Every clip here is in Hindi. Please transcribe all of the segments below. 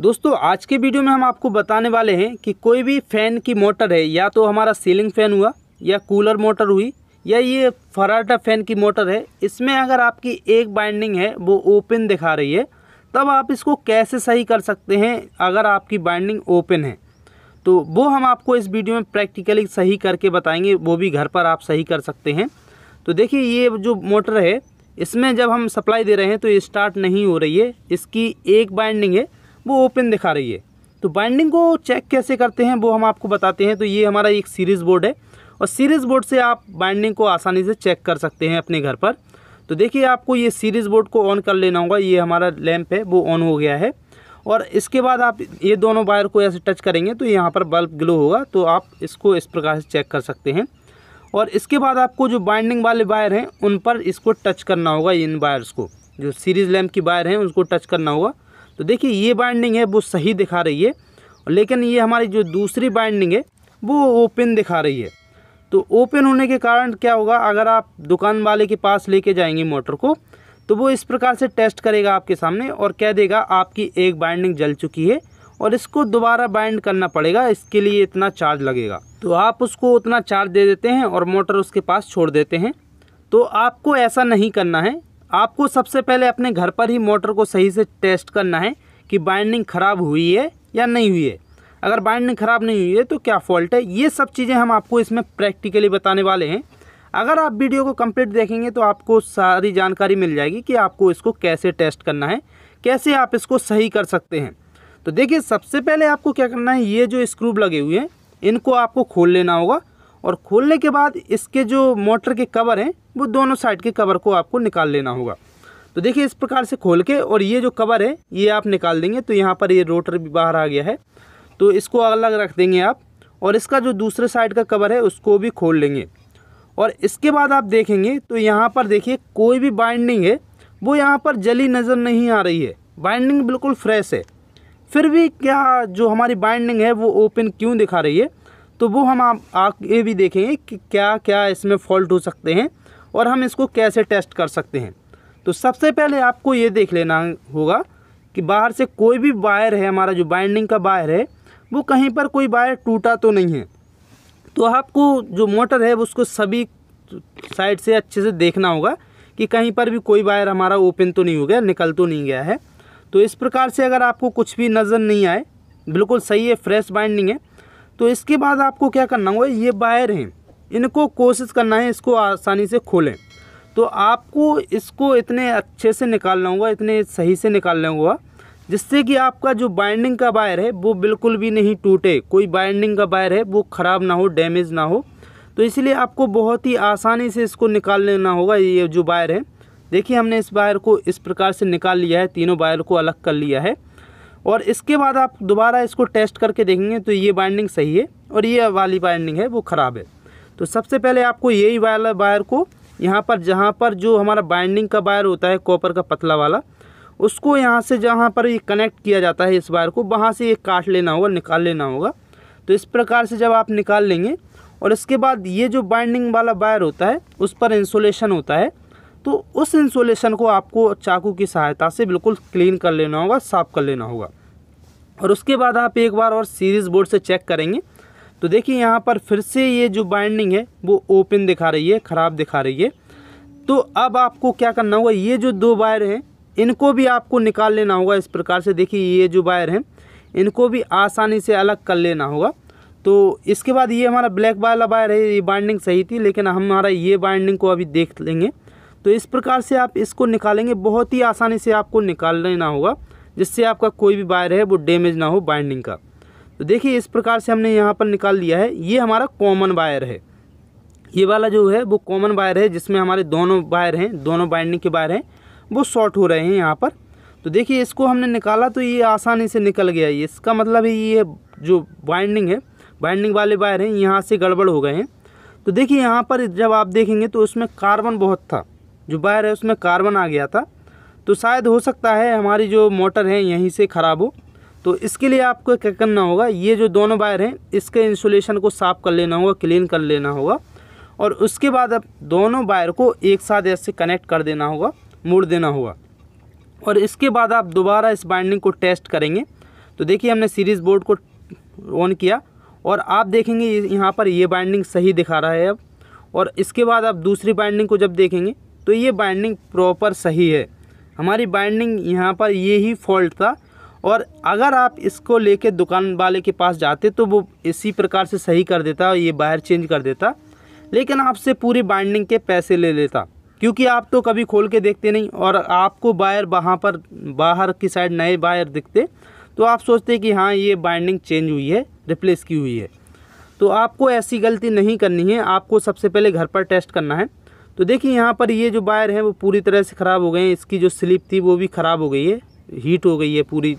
दोस्तों आज के वीडियो में हम आपको बताने वाले हैं कि कोई भी फ़ैन की मोटर है या तो हमारा सीलिंग फ़ैन हुआ या कूलर मोटर हुई या ये फराटा फ़ैन की मोटर है इसमें अगर आपकी एक बाइंडिंग है वो ओपन दिखा रही है तब आप इसको कैसे सही कर सकते हैं अगर आपकी बाइंडिंग ओपन है तो वो हम आपको इस वीडियो में प्रैक्टिकली सही करके बताएंगे वो भी घर पर आप सही कर सकते हैं तो देखिए ये जो मोटर है इसमें जब हम सप्लाई दे रहे हैं तो ये स्टार्ट नहीं हो रही है इसकी एक बाइंडिंग है वो ओपन दिखा रही है तो बाइंडिंग को चेक कैसे करते हैं वो हम आपको बताते हैं तो ये हमारा एक सीरीज़ बोर्ड है और सीरीज़ बोर्ड से आप बाइंडिंग को आसानी से चेक कर सकते हैं अपने घर पर तो देखिए आपको ये सीरीज़ बोर्ड को ऑन कर लेना होगा ये हमारा लैंप है वो ऑन हो गया है और इसके बाद आप ये दोनों वायर को ऐसे टच करेंगे तो यहाँ पर बल्ब ग्लो होगा तो आप इसको इस प्रकार से चेक कर सकते हैं और इसके बाद आपको जो बाइंडिंग वाले वायर हैं उन पर इसको टच करना होगा इन वायर्स को जो सीरीज़ लैम्प की वायर हैं उनको टच करना होगा तो देखिए ये बाइंडिंग है वो सही दिखा रही है लेकिन ये हमारी जो दूसरी बाइंडिंग है वो ओपन दिखा रही है तो ओपन होने के कारण क्या होगा अगर आप दुकान वाले के पास लेके जाएंगे मोटर को तो वो इस प्रकार से टेस्ट करेगा आपके सामने और कह देगा आपकी एक बाइंडिंग जल चुकी है और इसको दोबारा बाइंड करना पड़ेगा इसके लिए इतना चार्ज लगेगा तो आप उसको उतना चार्ज दे देते हैं और मोटर उसके पास छोड़ देते हैं तो आपको ऐसा नहीं करना है आपको सबसे पहले अपने घर पर ही मोटर को सही से टेस्ट करना है कि बाइंडिंग ख़राब हुई है या नहीं हुई है अगर बाइंडिंग ख़राब नहीं हुई है तो क्या फॉल्ट है ये सब चीज़ें हम आपको इसमें प्रैक्टिकली बताने वाले हैं अगर आप वीडियो को कंप्लीट देखेंगे तो आपको सारी जानकारी मिल जाएगी कि आपको इसको कैसे टेस्ट करना है कैसे आप इसको सही कर सकते हैं तो देखिए सबसे पहले आपको क्या करना है ये जो स्क्रूब लगे हुए हैं इनको आपको खोल लेना होगा और खोलने के बाद इसके जो मोटर के कवर हैं वो दोनों साइड के कवर को आपको निकाल लेना होगा तो देखिए इस प्रकार से खोल के और ये जो कवर है ये आप निकाल देंगे तो यहाँ पर ये रोटर भी बाहर आ गया है तो इसको अलग रख देंगे आप और इसका जो दूसरे साइड का कवर है उसको भी खोल लेंगे और इसके बाद आप देखेंगे तो यहाँ पर देखिए कोई भी बाइंडिंग है वो यहाँ पर जली नज़र नहीं आ रही है बाइंडिंग बिल्कुल फ्रेश है फिर भी क्या जो हमारी बाइंडिंग है वो ओपन क्यों दिखा रही है तो वो हम आप आगे भी देखेंगे कि क्या क्या इसमें फॉल्ट हो सकते हैं और हम इसको कैसे टेस्ट कर सकते हैं तो सबसे पहले आपको ये देख लेना होगा कि बाहर से कोई भी वायर है हमारा जो बाइंडिंग का वायर है वो कहीं पर कोई वायर टूटा तो नहीं है तो आपको जो मोटर है उसको सभी साइड से अच्छे से देखना होगा कि कहीं पर भी कोई वायर हमारा ओपन तो नहीं हो गया निकल तो नहीं गया है तो इस प्रकार से अगर आपको कुछ भी नज़र नहीं आए बिल्कुल सही है फ्रेश बाइंडिंग है तो इसके बाद आपको क्या करना होगा ये वायर हैं इनको कोशिश करना है इसको आसानी से खोलें तो आपको इसको इतने अच्छे से निकालना होगा इतने सही से निकालना होगा जिससे कि आपका जो बाइंडिंग का वायर है वो बिल्कुल भी नहीं टूटे कोई बाइंडिंग का वायर है वो ख़राब ना हो डैमेज ना हो तो इसलिए आपको बहुत ही आसानी से इसको निकाल लेना होगा ये जो वायर है देखिए हमने इस वायर को इस प्रकार से निकाल लिया है तीनों वायर को अलग कर लिया है और इसके बाद आप दोबारा इसको टेस्ट करके देखेंगे तो ये बाइंडिंग सही है और ये वाली बाइंडिंग है वो ख़राब है तो सबसे पहले आपको यही वाला वायर को यहाँ पर जहाँ पर जो हमारा बाइंडिंग का वायर होता है कॉपर का पतला वाला उसको यहाँ से जहाँ पर ये कनेक्ट किया जाता है इस वायर को वहाँ से ये काट लेना होगा निकाल लेना होगा तो इस प्रकार से जब आप निकाल लेंगे और इसके बाद ये जो बाइंडिंग वाला वायर होता है उस पर इंसुलेशन होता है तो उस इंसुलेशन को आपको चाकू की सहायता से बिल्कुल क्लीन कर लेना होगा साफ़ कर लेना होगा और उसके बाद आप एक बार और सीरीज़ बोर्ड से चेक करेंगे तो देखिए यहाँ पर फिर से ये जो बाइंडिंग है वो ओपन दिखा रही है ख़राब दिखा रही है तो अब आपको क्या करना होगा ये जो दो वायर हैं इनको भी आपको निकाल लेना होगा इस प्रकार से देखिए ये जो वायर हैं इनको भी आसानी से अलग कर लेना होगा तो इसके बाद ये हमारा ब्लैक वाला वायर है ये बाइंडिंग सही थी लेकिन हमारा ये बाइंडिंग को अभी देख लेंगे तो इस प्रकार से आप इसको निकालेंगे बहुत ही आसानी से आपको निकाल लेना होगा जिससे आपका कोई भी वायर है वो डैमेज ना हो बाइंडिंग का तो देखिए इस प्रकार से हमने यहाँ पर निकाल लिया है ये हमारा कॉमन वायर है ये वाला जो है वो कॉमन वायर है जिसमें हमारे दोनों वायर हैं दोनों बाइंडिंग के वायर हैं वो शॉर्ट हो रहे हैं यहाँ पर तो देखिए इसको हमने निकाला तो ये आसानी से निकल गया ये इसका मतलब है ये जो बाइंडिंग है बाइंडिंग वाले वायर हैं यहाँ से गड़बड़ हो गए हैं तो देखिए यहाँ पर जब आप देखेंगे तो उसमें कार्बन बहुत था जो वायर है उसमें कार्बन आ गया था तो शायद हो सकता है हमारी जो मोटर है यहीं से ख़राब हो तो इसके लिए आपको क्या करना होगा ये जो दोनों वायर हैं इसके इंसुलेशन को साफ़ कर लेना होगा क्लीन कर लेना होगा और उसके बाद अब दोनों वायर को एक साथ ऐसे कनेक्ट कर देना होगा मुड़ देना होगा और इसके बाद आप दोबारा इस बाइंडिंग को टेस्ट करेंगे तो देखिए हमने सीरीज़ बोर्ड को ऑन किया और आप देखेंगे यहाँ पर ये बाइंडिंग सही दिखा रहा है अब और इसके बाद आप दूसरी बाइंडिंग को जब देखेंगे तो ये बाइंडिंग प्रॉपर सही है हमारी बाइंडिंग यहाँ पर ये ही फॉल्ट था और अगर आप इसको लेके दुकान वाले के पास जाते तो वो इसी प्रकार से सही कर देता और ये बाहर चेंज कर देता लेकिन आपसे पूरी बाइंडिंग के पैसे ले लेता क्योंकि आप तो कभी खोल के देखते नहीं और आपको बायर वहाँ पर बाहर की साइड नए बायर दिखते तो आप सोचते कि हाँ ये बाइंडिंग चेंज हुई है रिप्लेस की हुई है तो आपको ऐसी गलती नहीं करनी है आपको सबसे पहले घर पर टेस्ट करना है तो देखिए यहाँ पर ये जो वायर है वो पूरी तरह से ख़राब हो गए हैं इसकी जो स्लिप थी वो भी ख़राब हो गई है हीट हो गई है पूरी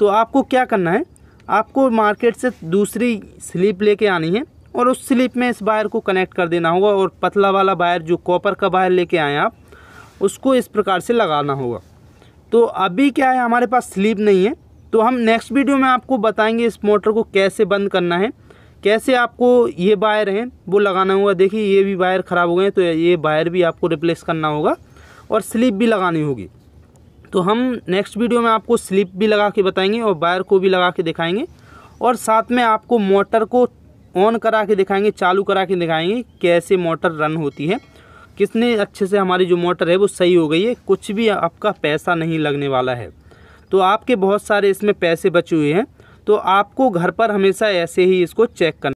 तो आपको क्या करना है आपको मार्केट से दूसरी स्लिप लेके आनी है और उस स्लिप में इस वायर को कनेक्ट कर देना होगा और पतला वाला वायर जो कॉपर का वायर लेके आए आप उसको इस प्रकार से लगाना होगा तो अभी क्या है हमारे पास स्लिप नहीं है तो हम नेक्स्ट वीडियो में आपको बताएंगे इस मोटर को कैसे बंद करना है कैसे आपको ये वायर हैं वो लगाना होगा देखिए ये भी वायर ख़राब हो गए तो ये वायर भी आपको रिप्लेस करना होगा और स्लिप भी लगानी होगी तो हम नेक्स्ट वीडियो में आपको स्लिप भी लगा के बताएंगे और वायर को भी लगा के दिखाएंगे और साथ में आपको मोटर को ऑन करा के दिखाएंगे चालू करा के दिखाएंगे कैसे मोटर रन होती है कितने अच्छे से हमारी जो मोटर है वो सही हो गई है कुछ भी आपका पैसा नहीं लगने वाला है तो आपके बहुत सारे इसमें पैसे बचे हुए हैं तो आपको घर पर हमेशा ऐसे ही इसको चेक करना